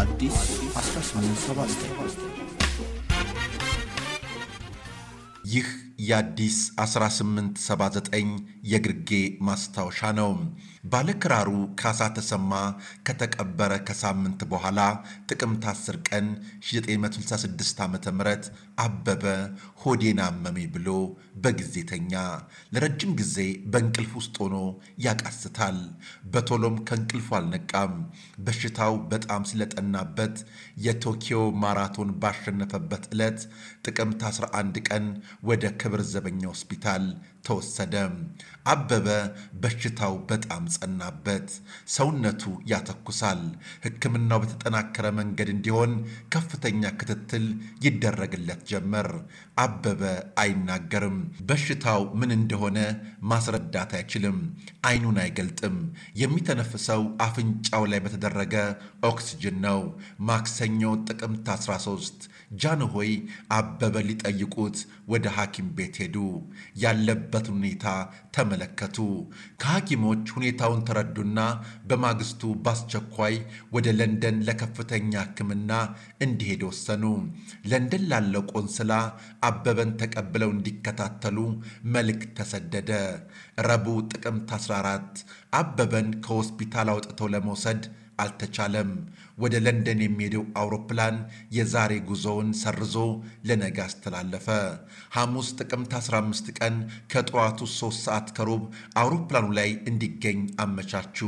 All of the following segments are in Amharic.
አዲስ 1879 ይህ የአዲስ 1879 የግርጌ ማስታወሻ ነው። ባለክራሩ ካሳ ተሰማ ከተቀበረ ከሳምንት በኋላ ጥቅምት 10 ቀን 1966 ዓ ም አበበ ሆዴን አመመኝ ብሎ በጊዜተኛ ለረጅም ጊዜ በእንቅልፍ ውስጥ ሆኖ ያቃስታል። በቶሎም ከእንቅልፉ አልነቃም። በሽታው በጣም ስለጠናበት የቶኪዮ ማራቶን ባሸነፈበት ዕለት ጥቅምት 11 ቀን ወደ ክብር ዘበኛ ሆስፒታል ተወሰደ። አበበ በሽታው በጣም ጸናበት። ሰውነቱ ያተኩሳል። ሕክምናው በተጠናከረ መንገድ እንዲሆን ከፍተኛ ክትትል ይደረግለት ጀመር። አበበ አይናገርም። በሽታው ምን እንደሆነ ማስረዳት አይችልም። አይኑን አይገልጥም። የሚተነፍሰው አፍንጫው ላይ በተደረገ ኦክስጅን ነው። ማክሰኞ ጥቅምት 13 ጃንሆይ አበበ ሊጠይቁት ወደ ሐኪም ቤት ሄዱ። ያለበት ሁኔታ ተመለከቱ። ከሐኪሞች ሁኔታውን ተረዱና በማግስቱ በአስቸኳይ ወደ ለንደን ለከፍተኛ ሕክምና እንዲሄድ ወሰኑ። ለንደን ላለው ቆንስላ አበበን ተቀብለው እንዲከታተሉ መልክ ተሰደደ። ረቡዕ ጥቅምት 14 አበበን ከሆስፒታል አውጥተው ለመውሰድ አልተቻለም። ወደ ለንደን የሚሄደው አውሮፕላን የዛሬ ጉዞውን ሰርዞ ለነገ አስተላለፈ። ሐሙስ ጥቅምት 15 ቀን ከጠዋቱ 3 ሰዓት ከሩብ አውሮፕላኑ ላይ እንዲገኝ አመቻቹ።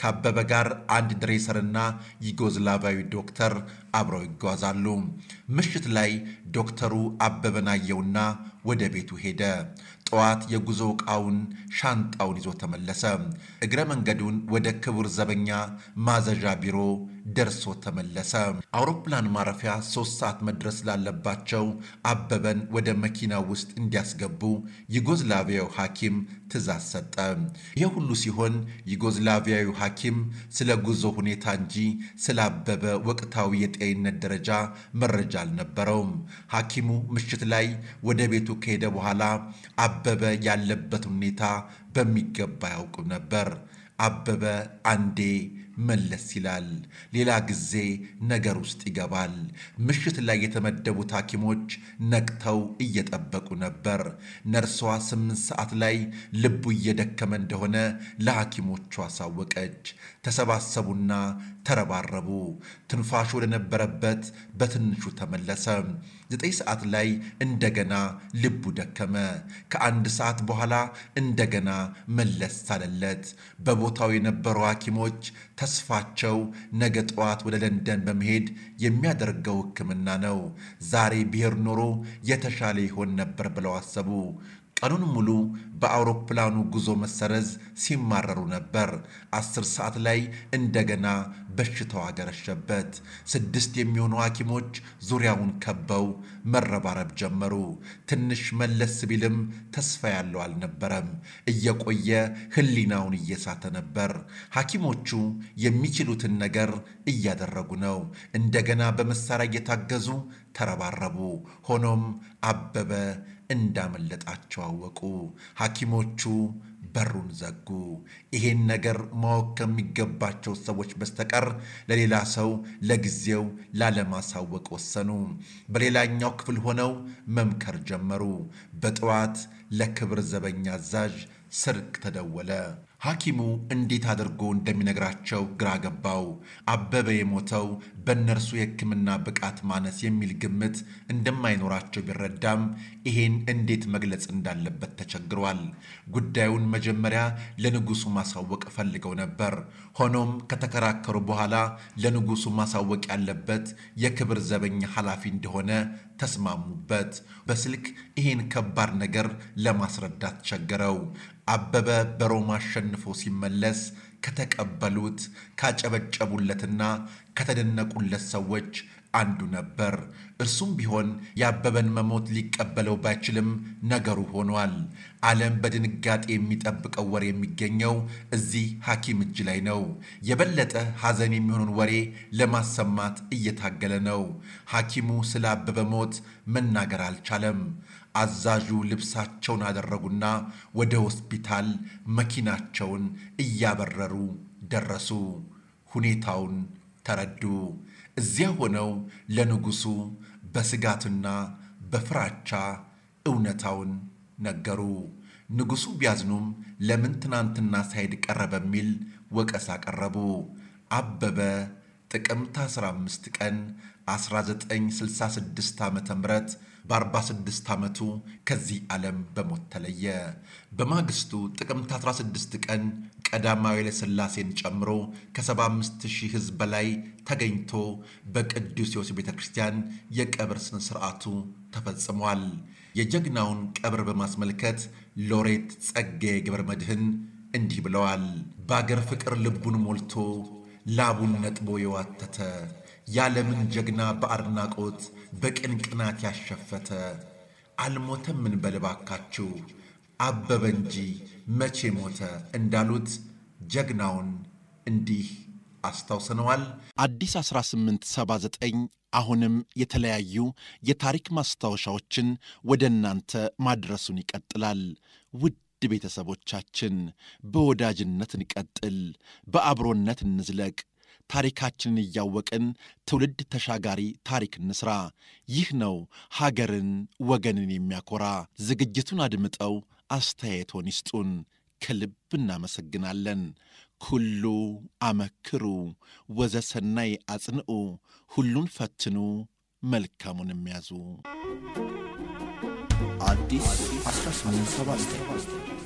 ከአበበ ጋር አንድ ድሬሰርና ዩጎዝላቫዊ ዶክተር አብረው ይጓዛሉ። ምሽት ላይ ዶክተሩ አበበን አየውና ወደ ቤቱ ሄደ። ጠዋት የጉዞ ዕቃውን ሻንጣውን ይዞ ተመለሰ። እግረ መንገዱን ወደ ክቡር ዘበኛ ማዘ ማዘዣ ቢሮ ደርሶ ተመለሰ። አውሮፕላን ማረፊያ ሶስት ሰዓት መድረስ ላለባቸው አበበን ወደ መኪና ውስጥ እንዲያስገቡ ዩጎዝላቪያዊ ሐኪም ትእዛዝ ሰጠ። ይህ ሁሉ ሲሆን ዩጎዝላቪያዊ ሐኪም ስለ ጉዞ ሁኔታ እንጂ ስለ አበበ ወቅታዊ የጤንነት ደረጃ መረጃ አልነበረውም። ሐኪሙ ምሽት ላይ ወደ ቤቱ ከሄደ በኋላ አበበ ያለበት ሁኔታ በሚገባ አያውቅም ነበር። አበበ አንዴ መለስ ይላል። ሌላ ጊዜ ነገር ውስጥ ይገባል። ምሽት ላይ የተመደቡት ሐኪሞች ነቅተው እየጠበቁ ነበር። ነርሷ ስምንት ሰዓት ላይ ልቡ እየደከመ እንደሆነ ለሐኪሞቹ አሳወቀች። ተሰባሰቡና ተረባረቡ። ትንፋሹ ወደነበረበት በትንሹ ተመለሰ። ዘጠኝ ሰዓት ላይ እንደገና ልቡ ደከመ። ከአንድ ሰዓት በኋላ እንደገና መለስ ሳለለት በቦታው የነበሩ ሐኪሞች ተስፋቸው ነገ ጠዋት ወደ ለንደን በመሄድ የሚያደርገው ሕክምና ነው። ዛሬ ብሔር ኖሮ የተሻለ ይሆን ነበር ብለው አሰቡ። ቀኑን ሙሉ በአውሮፕላኑ ጉዞ መሰረዝ ሲማረሩ ነበር። አስር ሰዓት ላይ እንደገና በሽታው አገረሸበት። ስድስት የሚሆኑ ሐኪሞች ዙሪያውን ከበው መረባረብ ጀመሩ። ትንሽ መለስ ቢልም ተስፋ ያለው አልነበረም። እየቆየ ሕሊናውን እየሳተ ነበር። ሐኪሞቹ የሚችሉትን ነገር እያደረጉ ነው። እንደገና በመሳሪያ እየታገዙ ተረባረቡ። ሆኖም አበበ እንዳመለጣቸው አወቁ። ሐኪሞቹ በሩን ዘጉ። ይሄን ነገር ማወቅ ከሚገባቸው ሰዎች በስተቀር ለሌላ ሰው ለጊዜው ላለማሳወቅ ወሰኑ። በሌላኛው ክፍል ሆነው መምከር ጀመሩ። በጠዋት ለክብር ዘበኛ አዛዥ ስልክ ተደወለ። ሐኪሙ እንዴት አድርጎ እንደሚነግራቸው ግራ ገባው። አበበ የሞተው በእነርሱ የሕክምና ብቃት ማነስ የሚል ግምት እንደማይኖራቸው ቢረዳም ይሄን እንዴት መግለጽ እንዳለበት ተቸግሯል። ጉዳዩን መጀመሪያ ለንጉሱ ማሳወቅ ፈልገው ነበር። ሆኖም ከተከራከሩ በኋላ ለንጉሱ ማሳወቅ ያለበት የክብር ዘበኛ ኃላፊ እንደሆነ ተስማሙበት። በስልክ ይሄን ከባድ ነገር ለማስረዳት ቸገረው። አበበ በሮም አሸንፎ ሲመለስ ከተቀበሉት ካጨበጨቡለትና ከተደነቁለት ሰዎች አንዱ ነበር። እርሱም ቢሆን የአበበን መሞት ሊቀበለው ባይችልም ነገሩ ሆኗል። ዓለም በድንጋጤ የሚጠብቀው ወሬ የሚገኘው እዚህ ሐኪም እጅ ላይ ነው። የበለጠ ሐዘን የሚሆኑን ወሬ ለማሰማት እየታገለ ነው። ሐኪሙ ስለ አበበ ሞት መናገር አልቻለም። አዛዡ ልብሳቸውን አደረጉና ወደ ሆስፒታል መኪናቸውን እያበረሩ ደረሱ። ሁኔታውን ተረዱ። እዚያ ሆነው ለንጉሡ በስጋትና በፍራቻ እውነታውን ነገሩ። ንጉሡ ቢያዝኑም ለምን ትናንትና ሳይድ ቀረ በሚል ወቀስ አቀረቡ። አበበ ጥቅምት 15 ቀን 1966 ም በ46 ዓመቱ ከዚህ ዓለም በሞት ተለየ። በማግስቱ ጥቅምት 16 ቀን ቀዳማዊ ኃይለ ሥላሴን ጨምሮ ከ75000 ሕዝብ በላይ ተገኝቶ በቅዱስ ዮሴፍ ቤተ ክርስቲያን የቀብር ሥነ ሥርዓቱ ተፈጽሟል። የጀግናውን ቀብር በማስመልከት ሎሬት ጸጌ ገብረ መድኅን እንዲህ ብለዋል። በአገር ፍቅር ልቡን ሞልቶ ላቡን ነጥቦ የዋተተ የዓለምን ጀግና በአድናቆት በቅንቅናት ያሸፈተ አልሞተም ምን በልባካችሁ አበበ እንጂ መቼ ሞተ እንዳሉት ጀግናውን እንዲህ አስታውሰነዋል። አዲስ 1879 አሁንም የተለያዩ የታሪክ ማስታወሻዎችን ወደ እናንተ ማድረሱን ይቀጥላል። ውድ ቤተሰቦቻችን በወዳጅነት እንቀጥል፣ በአብሮነት እንዝለቅ። ታሪካችንን እያወቅን ትውልድ ተሻጋሪ ታሪክ እንስራ። ይህ ነው ሀገርን ወገንን የሚያኮራ። ዝግጅቱን አድምጠው አስተያየቶን ይስጡን። ከልብ እናመሰግናለን። ኩሉ አመክሩ ወዘሰናይ አጽንዑ፣ ሁሉን ፈትኑ መልካሙን የሚያዙ አዲስ 1879